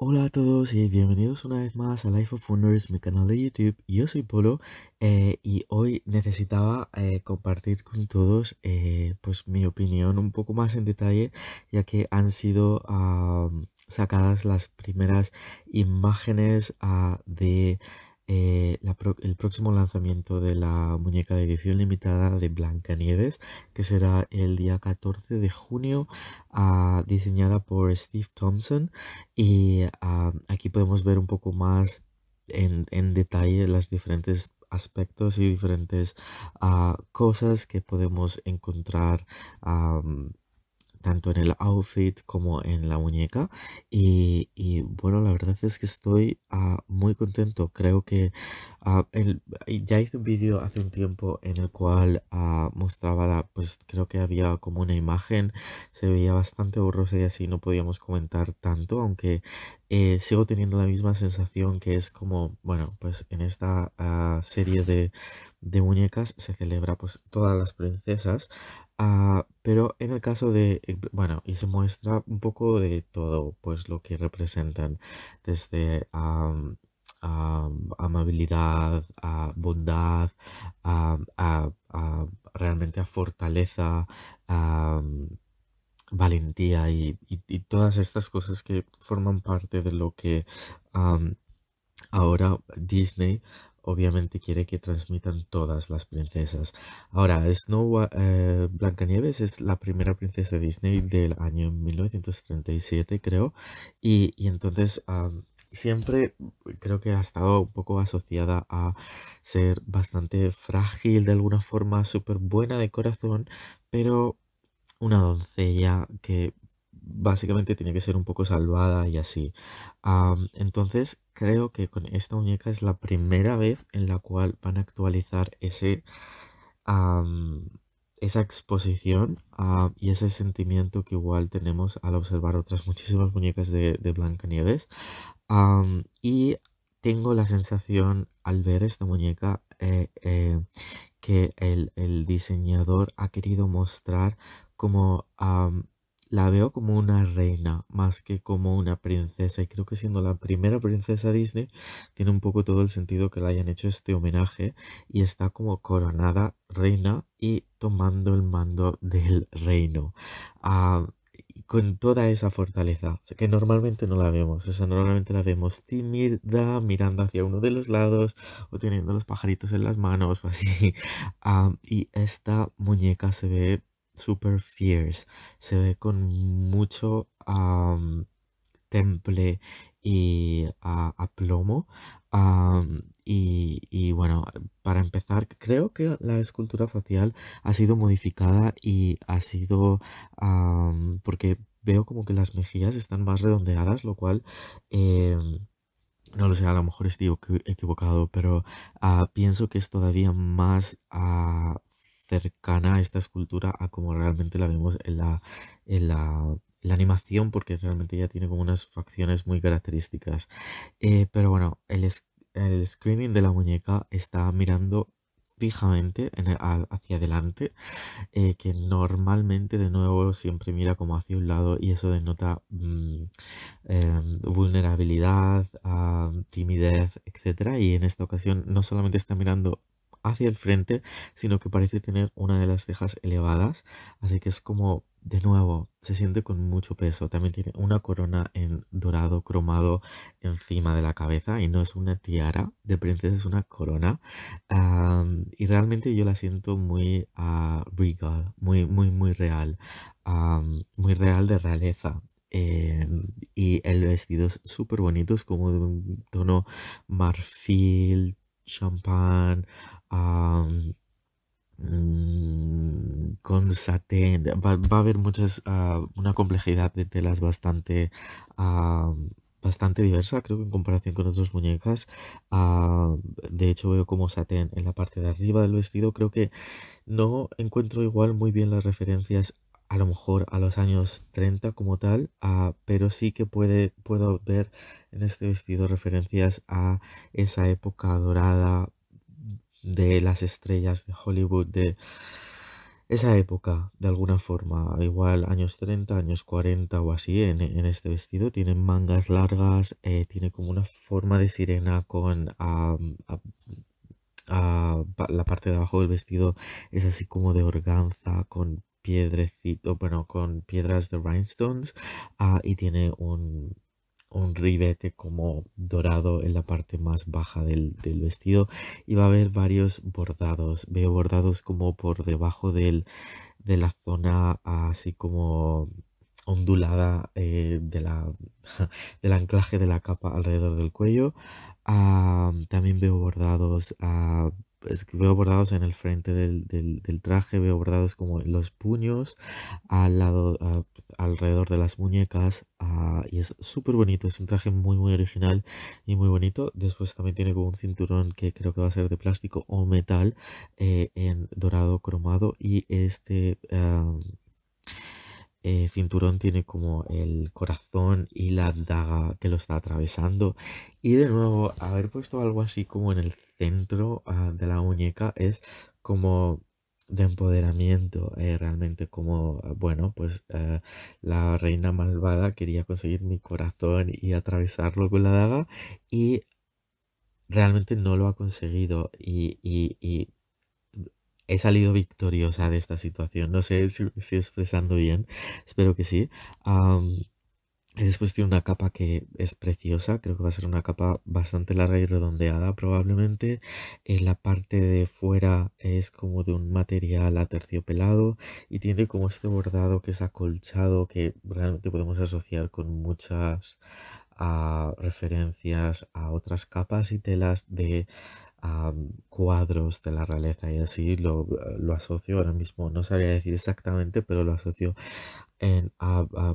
Hola a todos y bienvenidos una vez más a Life of Wonders, mi canal de YouTube. Yo soy Polo eh, y hoy necesitaba eh, compartir con todos eh, pues mi opinión un poco más en detalle, ya que han sido sacadas las primeras imágenes ah, de eh, el próximo lanzamiento de la muñeca de edición limitada de Blancanieves, que será el día 14 de junio, ah, diseñada por Steve Thompson. Y ah, aquí podemos ver un poco más en, detalle los diferentes aspectos y diferentes ah, cosas que podemos encontrar tanto en el outfit como en la muñeca. Y, bueno, la verdad es que estoy ah, muy contento. Creo que ah, ya hice un vídeo hace un tiempo en el cual ah, mostraba, la, pues creo que había como una imagen, se veía bastante borrosa y así no podíamos comentar tanto, aunque eh, sigo teniendo la misma sensación que es como, bueno, pues en esta serie de, de muñecas se celebra pues todas las princesas Ah, pero en el caso de, eh, bueno, y se muestra un poco de todo, pues lo que representan, desde amabilidad, a bondad, realmente a fortaleza, valentía y, todas estas cosas que forman parte de lo que ahora Disney obviamente quiere que transmitan todas las princesas. Ahora, Snow eh, Blancanieves es la primera princesa Disney del año 1937, creo, y, entonces ah, siempre creo que ha estado un poco asociada a ser bastante frágil de alguna forma, súper buena de corazón, pero una doncella que básicamente tiene que ser un poco salvada y así. entonces creo que con esta muñeca es la primera vez en la cual van a actualizar ese, esa exposición y ese sentimiento que igual tenemos al observar otras muchísimas muñecas de, de Blancanieves. y tengo la sensación al ver esta muñeca eh, eh, que el, el, diseñador ha querido mostrar como la veo como una reina más que como una princesa. Y creo que siendo la primera princesa Disney, tiene un poco todo el sentido que le hayan hecho este homenaje. Y está como coronada reina y tomando el mando del reino. Ah, con toda esa fortaleza, que normalmente no la vemos. O sea, normalmente la vemos tímida, mirando hacia uno de los lados o teniendo los pajaritos en las manos o así. Ah, y esta muñeca se ve super fierce, se ve con mucho temple y a aplomo. y, bueno, para empezar, creo que la escultura facial ha sido modificada y ha sido porque veo como que las mejillas están más redondeadas, lo cual... Em, no lo sé, a lo mejor estoy equivocado, pero ah, pienso que es todavía más ah, cercana a esta escultura a como realmente la vemos en la, la, animación, porque realmente ya tiene como unas facciones muy características. Eh, pero bueno, el, screening de la muñeca está mirando fijamente hacia adelante, eh, que normalmente de nuevo siempre mira como hacia un lado y eso denota mm, em, vulnerabilidad, ah, timidez, etc. Y en esta ocasión no solamente está mirando hacia el frente, sino que parece tener una de las cejas elevadas, así que es como, de nuevo, se siente con mucho peso. También tiene una corona en dorado cromado encima de la cabeza y no es una tiara de princesa, es una corona. y realmente yo la siento muy ah, regal, muy, muy, muy real, muy real de realeza. Em, y el vestido es súper bonito, es como de un tono marfil, champán, Mm, con satén va, a haber muchas ah, una complejidad de telas bastante bastante diversa creo que en comparación con otras muñecas de hecho veo como satén en la parte de arriba del vestido creo que no encuentro igual muy bien las referencias a lo mejor a los años 30 como tal, ah, pero sí que puede, puedo ver en este vestido referencias a esa época dorada de las estrellas de Hollywood, de esa época, de alguna forma, igual años 30, años 40 o así, en, este vestido. Tiene mangas largas, eh, tiene como una forma de sirena con... la parte de abajo del vestido es así como de organza con piedrecito, bueno, con piedras de rhinestones ah, y tiene un un ribete como dorado en la parte más baja del, vestido y va a haber varios bordados. Veo bordados como por debajo de la zona así como ondulada eh, de la, del anclaje de la capa alrededor del cuello. Ah, también veo bordados ah, veo bordados en el frente del, traje, veo bordados como en los puños, al lado, alrededor de las muñecas, ah, y es súper bonito, es un traje muy muy original y muy bonito. Después también tiene como un cinturón que creo que va a ser de plástico o metal, eh, en dorado cromado, y este... Ah, eh, cinturón tiene como el corazón y la daga que lo está atravesando. Y de nuevo, haber puesto algo así como en el centro ah, de la muñeca es como de empoderamiento, eh, realmente como, ah, bueno, pues eh, la reina malvada quería conseguir mi corazón y atravesarlo con la daga y realmente no lo ha conseguido y, y he salido victoriosa de esta situación. No sé si me estoy expresando bien, espero que sí. después tiene una capa que es preciosa, creo que va a ser una capa bastante larga y redondeada probablemente. En la parte de fuera es como de un material aterciopelado y tiene como este bordado que es acolchado que realmente podemos asociar con muchas ah, referencias a otras capas y telas de cuadros de la realeza y así lo, asocio ahora mismo, no sabría decir exactamente, pero lo asocio en,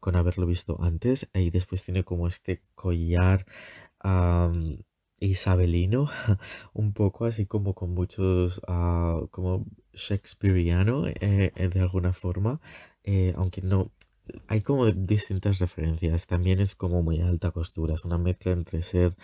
con haberlo visto antes. Eh, y después tiene como este collar isabelino, un poco así como con muchos, ah, como shakespeariano eh, eh, de alguna forma, aunque no hay como distintas referencias. También es como muy alta costura. Es una mezcla entre ser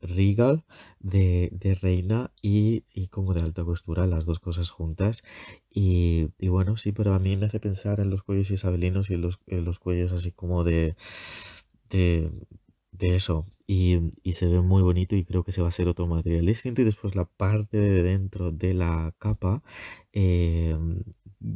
regal, de, reina y, como de alta costura, las dos cosas juntas. Y, bueno, sí, pero a mí me hace pensar en los cuellos isabelinos y en los, los cuellos así como de, eso y, se ve muy bonito y creo que se va a hacer otro material distinto y después la parte de dentro de la capa em,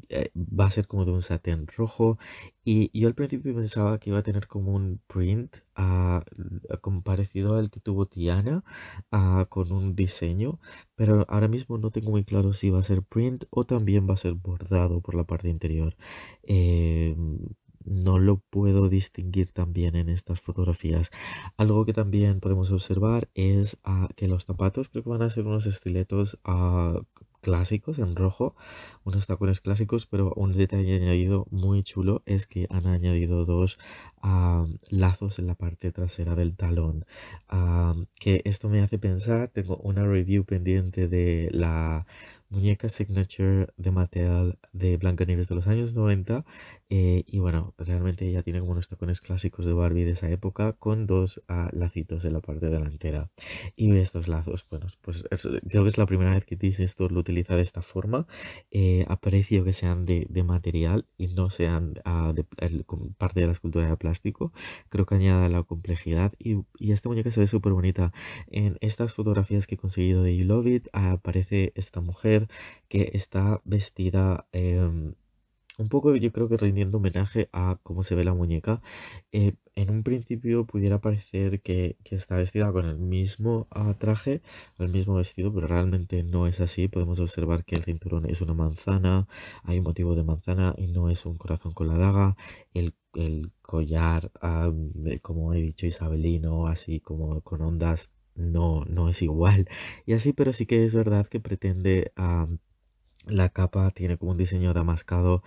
eh, va a ser como de un satén rojo y yo al principio pensaba que iba a tener como un print a ah, como parecido al que tuvo Tiana ah, con un diseño pero ahora mismo no tengo muy claro si va a ser print o también va a ser bordado por la parte interior em, no lo puedo distinguir también en estas fotografías. Algo que también podemos observar es ah, que los zapatos creo que van a ser unos estiletos ah, clásicos en rojo, unos tacones clásicos, pero un detalle añadido muy chulo es que han añadido dos ah, lazos en la parte trasera del talón. que esto me hace pensar, tengo una review pendiente de la muñeca signature de material de Blanca Blancanieves de los años 90 eh, y bueno, realmente ella tiene como unos tacones clásicos de Barbie de esa época con dos ah, lacitos de la parte delantera y estos lazos, bueno, pues creo que es la primera vez que Disney Store lo utiliza de esta forma, eh, aprecio que sean de, material y no sean ah, parte de la escultura de plástico, creo que añade la complejidad y, y esta muñeca se ve súper bonita, en estas fotografías que he conseguido de You Love It aparece esta mujer que está vestida em, un poco, yo creo que rindiendo homenaje a cómo se ve la muñeca. Eh, en un principio pudiera parecer que, está vestida con el mismo ah, traje, el mismo vestido, pero realmente no es así. Podemos observar que el cinturón es una manzana, hay un motivo de manzana y no es un corazón con la daga. El, collar, ah, como he dicho, isabelino, así como con ondas no, no es igual. Y así, pero sí que es verdad que pretende... la capa tiene como un diseño damascado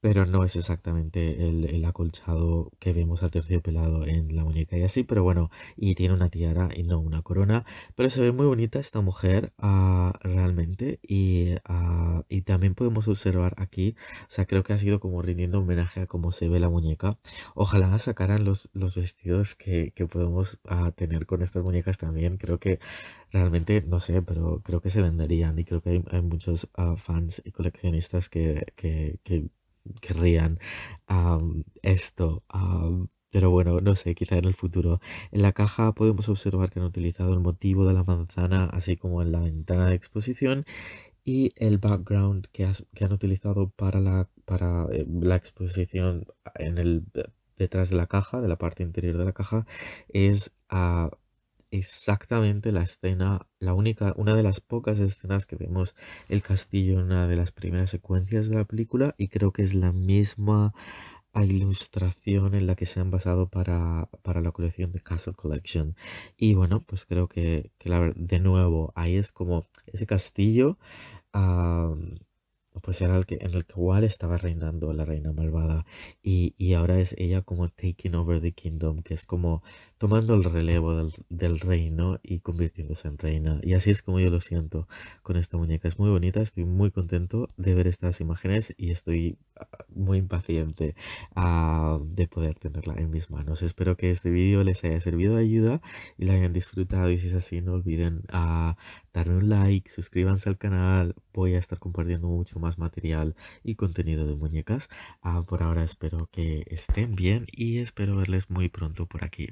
pero no es exactamente el, acolchado que vemos al tercio pelado en la muñeca y así, pero bueno, y tiene una tiara y no una corona, pero se ve muy bonita esta mujer ah, realmente y, ah, y, también podemos observar aquí, o sea, creo que ha sido como rindiendo homenaje a cómo se ve la muñeca. Ojalá sacaran los, los vestidos que, podemos ah, tener con estas muñecas también, creo que realmente, no sé, pero creo que se venderían y creo que hay, hay muchos fans y coleccionistas que, que querrían esto. pero bueno, no sé, quizá en el futuro. En la caja podemos observar que han utilizado el motivo de la manzana, así como en la ventana de exposición, y el background que, que han utilizado para la, para eh, la exposición en el, eh, detrás de la caja, de la parte interior de la caja, es ah, exactamente la escena, la única, una de las pocas escenas que vemos el castillo en una de las primeras secuencias de la película y creo que es la misma ilustración en la que se han basado para, para la colección de Castle Collection. Y bueno, pues creo que, que de nuevo, ahí es como ese castillo, pues era el que, en el cual estaba reinando la reina malvada y, y ahora es ella como taking over the kingdom, que es como tomando el relevo del, reino y convirtiéndose en reina. Y así es como yo lo siento con esta muñeca. Es muy bonita, estoy muy contento de ver estas imágenes y estoy ah, muy impaciente ah, de poder tenerla en mis manos. Espero que este vídeo les haya servido de ayuda y la hayan disfrutado. Y si es así, no olviden ah, darme un like, suscríbanse al canal. Voy a estar compartiendo mucho más material y contenido de muñecas. por ahora espero que estén bien y espero verles muy pronto por aquí.